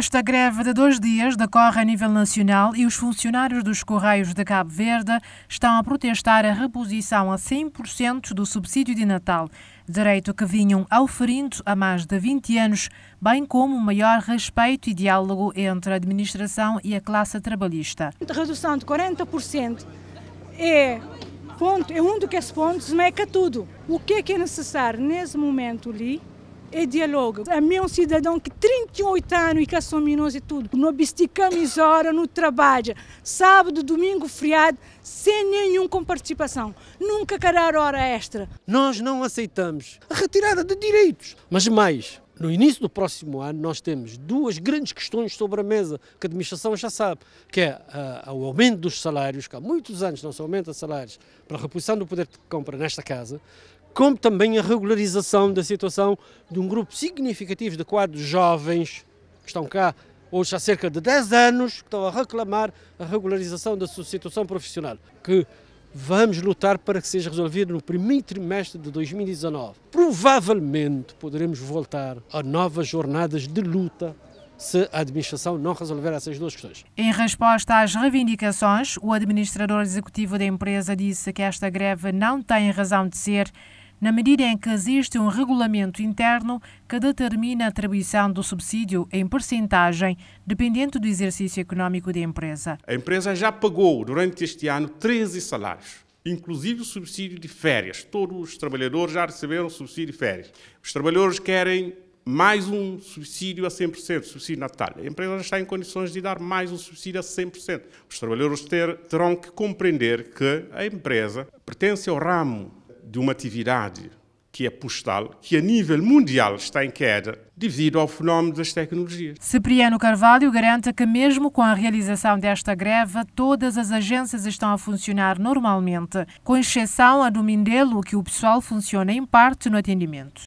Esta greve de dois dias decorre a nível nacional e os funcionários dos Correios de Cabo Verde estão a protestar a reposição a 100% do subsídio de Natal, direito que vinham oferindo há mais de 20 anos, bem como o maior respeito e diálogo entre a administração e a classe trabalhista. A redução de 40% é, ponto, é um dos que pontos, não é que tudo. O que é, que é necessário nesse momento ali? e diálogo. A mim é um cidadão que 38 anos e que assumimos e tudo. Não absticamos hora no trabalho, sábado, domingo, feriado, sem nenhum com participação. Nunca carar hora extra. Nós não aceitamos a retirada de direitos, mas mais. No início do próximo ano, nós temos duas grandes questões sobre a mesa, que a administração já sabe, que é uh, o aumento dos salários, que há muitos anos não se aumenta salários, para a reposição do poder de compra nesta casa, como também a regularização da situação de um grupo significativo de quadros jovens que estão cá hoje há cerca de 10 anos, que estão a reclamar a regularização da sua situação profissional, que vamos lutar para que seja resolvido no primeiro trimestre de 2019. Provavelmente poderemos voltar a novas jornadas de luta se a administração não resolver essas duas questões. Em resposta às reivindicações, o administrador executivo da empresa disse que esta greve não tem razão de ser na medida em que existe um regulamento interno que determina a atribuição do subsídio em percentagem, dependendo do exercício econômico da empresa. A empresa já pagou durante este ano 13 salários, inclusive o subsídio de férias. Todos os trabalhadores já receberam subsídio de férias. Os trabalhadores querem mais um subsídio a 100%, subsídio natal. A empresa já está em condições de dar mais um subsídio a 100%. Os trabalhadores ter, terão que compreender que a empresa pertence ao ramo de uma atividade que é postal, que a nível mundial está em queda devido ao fenómeno das tecnologias. Cipriano Carvalho garante que mesmo com a realização desta greve, todas as agências estão a funcionar normalmente, com exceção a do Mindelo, que o pessoal funciona em parte no atendimento.